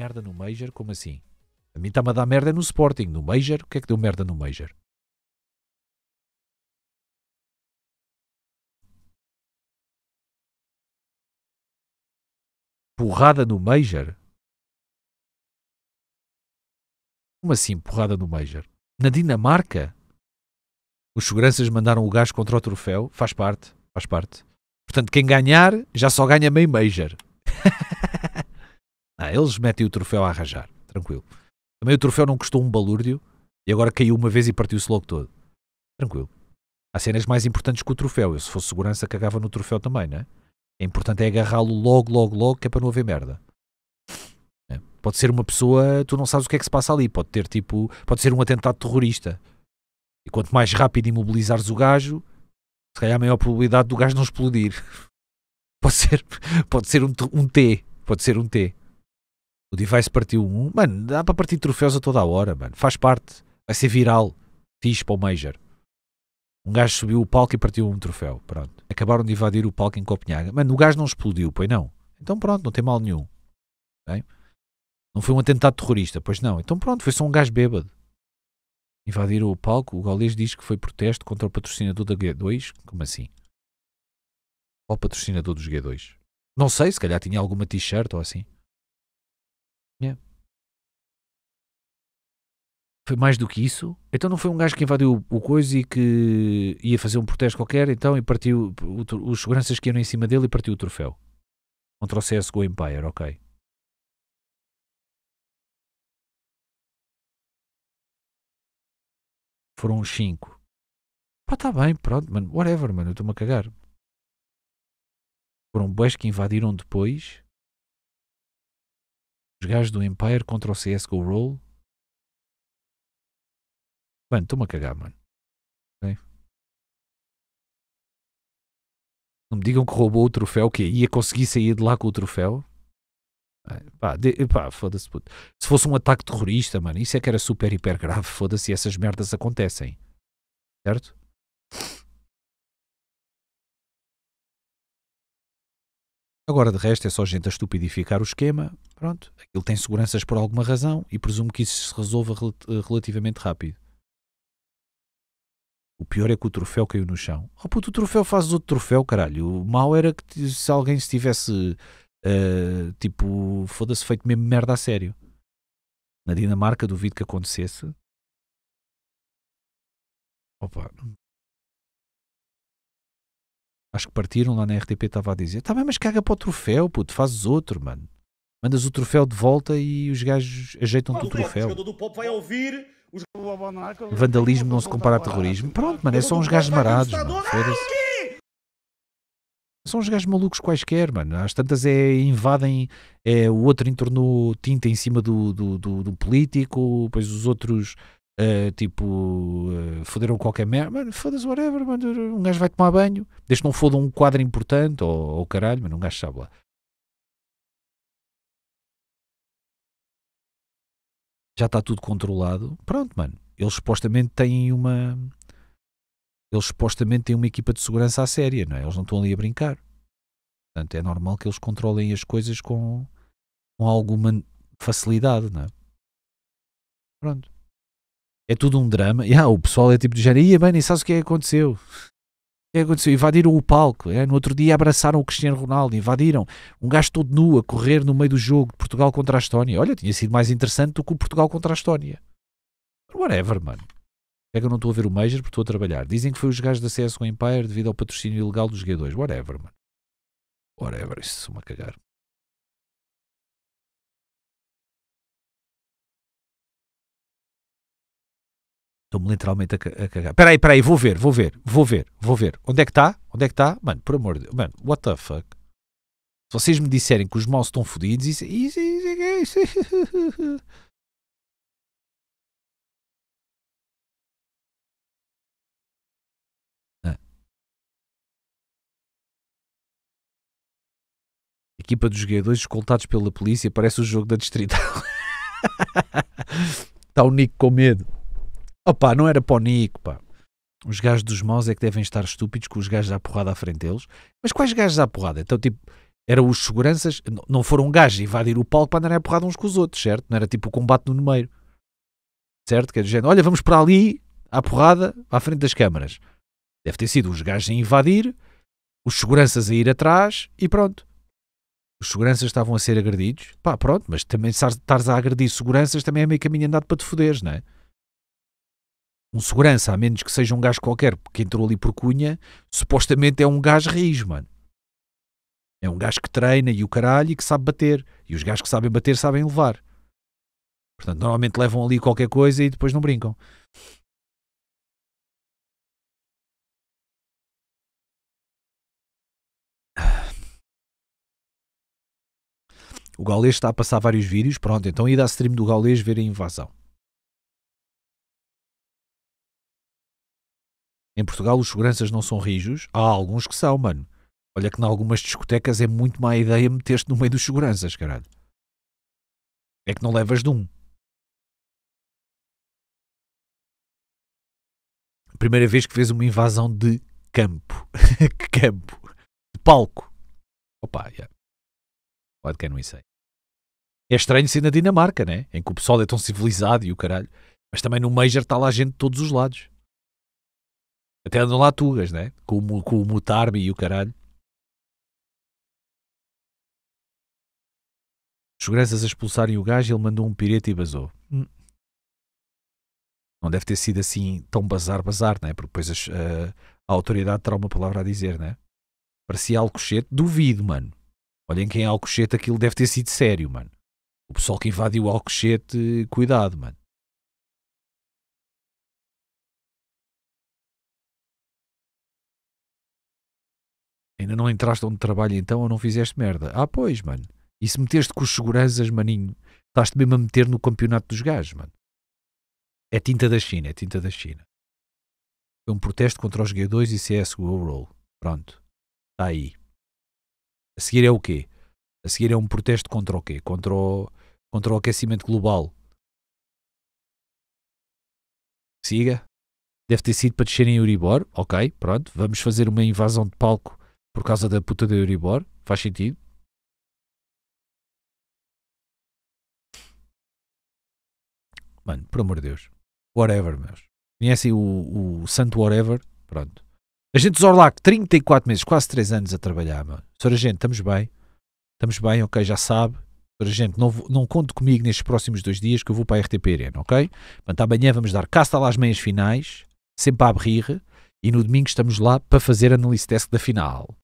merda no Major? Como assim? A mim está-me a dar merda no Sporting. No Major? O que é que deu merda no Major? Porrada no Major? Como assim porrada no Major? Na Dinamarca? Os seguranças mandaram o gajo contra o troféu. Faz parte, faz parte. Portanto, quem ganhar já só ganha meio Major. Ah, eles metem o troféu a arranjar, tranquilo. Também o troféu não custou um balúrdio e agora caiu uma vez e partiu-se logo todo. Tranquilo. Há cenas mais importantes que o troféu. Eu, se fosse segurança, cagava no troféu também, não é? É importante é agarrá-lo logo, logo, logo, que é para não haver merda. É. Pode ser uma pessoa, tu não sabes o que é que se passa ali. Pode ter tipo, pode ser um atentado terrorista. E quanto mais rápido imobilizares o gajo, se calhar a maior probabilidade do gajo não explodir. Pode ser, pode ser um, um T, pode ser um T. O Device partiu um. Mano, dá para partir troféus a toda a hora, mano. Faz parte. Vai ser viral. fiz para o Major. Um gajo subiu o palco e partiu um troféu. Pronto. Acabaram de invadir o palco em Copenhaga, Mano, o gajo não explodiu, pois não? Então pronto, não tem mal nenhum. Bem? Não foi um atentado terrorista, pois não. Então pronto, foi só um gajo bêbado. Invadiram o palco. O gaulês diz que foi protesto contra o patrocinador da G2. Como assim? o patrocinador dos G2? Não sei, se calhar tinha alguma t-shirt ou assim. Yeah. Foi mais do que isso? Então não foi um gajo que invadiu o coisa e que ia fazer um protesto qualquer, então, e partiu, o, os seguranças que iam em cima dele e partiu o troféu. Contra o CSGO Empire, ok. Foram uns 5. Pá, tá bem, pronto, mano, whatever, mano, eu estou-me a cagar. Foram boés que invadiram depois os gajos do Empire contra o CSGO Roll. Mano, estou-me a cagar, mano. Okay? Não me digam que roubou o troféu, que ia conseguir sair de lá com o troféu. É, pá, pá foda-se, puto. Se fosse um ataque terrorista, mano, isso é que era super, hiper grave. Foda-se, essas merdas acontecem. Certo? Agora, de resto, é só gente a estupidificar o esquema. Pronto, aquilo tem seguranças por alguma razão e presumo que isso se resolva rel eh, relativamente rápido. O pior é que o troféu caiu no chão. Oh puto, o troféu faz outro troféu, caralho. O mal era que se alguém se tivesse, uh, tipo, foda-se, feito mesmo merda a sério. Na Dinamarca duvido que acontecesse. Opa, acho que partiram lá na RTP, estava a dizer: tá bem, mas caga para o troféu, puto, fazes outro, mano. Mandas o troféu de volta e os gajos ajeitam-te o troféu. O do vai ouvir. Os... Vandalismo não se compara a terrorismo. Pronto, mano, é só uns gajos marados. são uns gajos malucos quaisquer, mano. Às tantas é invadem, é, o outro entornou tinta em cima do, do, do, do político, depois os outros Uh, tipo, uh, foderam qualquer merda, mano, foda-se, whatever, mano, um gajo vai tomar banho, desde que não foda um quadro importante ou, ou caralho, mas um gajo sabe lá. Já está tudo controlado. Pronto, mano. Eles supostamente têm uma. Eles supostamente têm uma equipa de segurança à séria, não é? Eles não estão ali a brincar. Portanto, é normal que eles controlem as coisas com, com alguma facilidade, não é? Pronto é tudo um drama. E ah o pessoal é tipo de género, ia bem, nem sabes o que é que aconteceu. O que é que aconteceu? Invadiram o palco. É? No outro dia abraçaram o Cristiano Ronaldo, invadiram. Um gajo todo nu a correr no meio do jogo de Portugal contra a Estónia. Olha, tinha sido mais interessante do que o Portugal contra a Estónia. Whatever, mano. É que eu não estou a ver o Major porque estou a trabalhar. Dizem que foi os gajos da CSGO Empire devido ao patrocínio ilegal dos G2. Whatever, mano. Whatever, isso é uma cagar. Estou-me literalmente a, a cagar. Espera aí, espera aí, vou ver, vou ver, vou ver, vou ver. Onde é que está? Onde é que está? Mano, por amor de Deus. Mano, what the fuck? Se vocês me disserem que os mouse estão fodidos, isso, isso, isso, isso. Equipa dos jogadores escoltados pela polícia, parece o jogo da distrital. Está o Nico com medo. Opá, não era para o Nico, pá. Os gajos dos maus é que devem estar estúpidos com os gajos à porrada à frente deles. Mas quais gajos à porrada? Então, tipo, eram os seguranças, não foram gajos invadir o palco para andarem à porrada uns com os outros, certo? Não era tipo o combate no numeiro, Certo? Que é do género, olha, vamos para ali, à porrada, à frente das câmaras. Deve ter sido os gajos a invadir, os seguranças a ir atrás e pronto. Os seguranças estavam a ser agredidos, pá, pronto, mas também estares a agredir seguranças também é meio caminho andado para te foderes, não é? um segurança, a menos que seja um gajo qualquer que entrou ali por cunha, supostamente é um gajo raiz, mano. É um gajo que treina e o caralho e que sabe bater. E os gajos que sabem bater sabem levar. Portanto, normalmente levam ali qualquer coisa e depois não brincam. O Gaulês está a passar vários vídeos. Pronto, então ida à stream do Gaulês ver a invasão. Em Portugal os seguranças não são rijos. Há alguns que são, mano. Olha que em algumas discotecas é muito má ideia meter-te no meio dos seguranças, caralho. É que não levas de um. Primeira vez que fez uma invasão de campo. campo. De palco. Opa, yeah. What can we say? É estranho ser na Dinamarca, né? Em que o pessoal é tão civilizado e o caralho. Mas também no Major está lá gente de todos os lados. Até andam lá tugas, né? Com, o, com o Mutarbi e o caralho. Os seguranças a expulsarem o gajo, ele mandou um pirete e vazou. Hum. Não deve ter sido assim tão bazar, bazar, né? Porque depois a, eh, a autoridade terá uma palavra a dizer, né? Parecia Alcochete, duvido, mano. Olhem quem é Alcochete, aquilo deve ter sido sério, mano. O pessoal que invadiu Alcochete, cuidado, mano. ainda não entraste onde trabalho então ou não fizeste merda. Ah, pois, mano. E se meteste com os seguranças, maninho, estás-te mesmo a meter no campeonato dos gajos, mano. É tinta da China, é tinta da China. Foi um protesto contra os G2 e CSGO Roll. Pronto. Está aí. A seguir é o quê? A seguir é um protesto contra o quê? Contra o, contra o aquecimento global. Siga. Deve ter sido para em uribor, Ok, pronto. Vamos fazer uma invasão de palco por causa da puta da Euribor? Faz sentido? Mano, por amor de Deus. Whatever, meus. Conhecem o, o Santo Whatever? Pronto. Agente Zorlac, 34 meses, quase 3 anos a trabalhar, mano. Senhora Gente, estamos bem. Estamos bem, ok, já sabe. Sra Gente, não, não conte comigo nestes próximos dois dias que eu vou para a RTP Arena, ok? Portanto, amanhã vamos dar casta lá às meias finais, sempre a abrir, e no domingo estamos lá para fazer análise desk da final.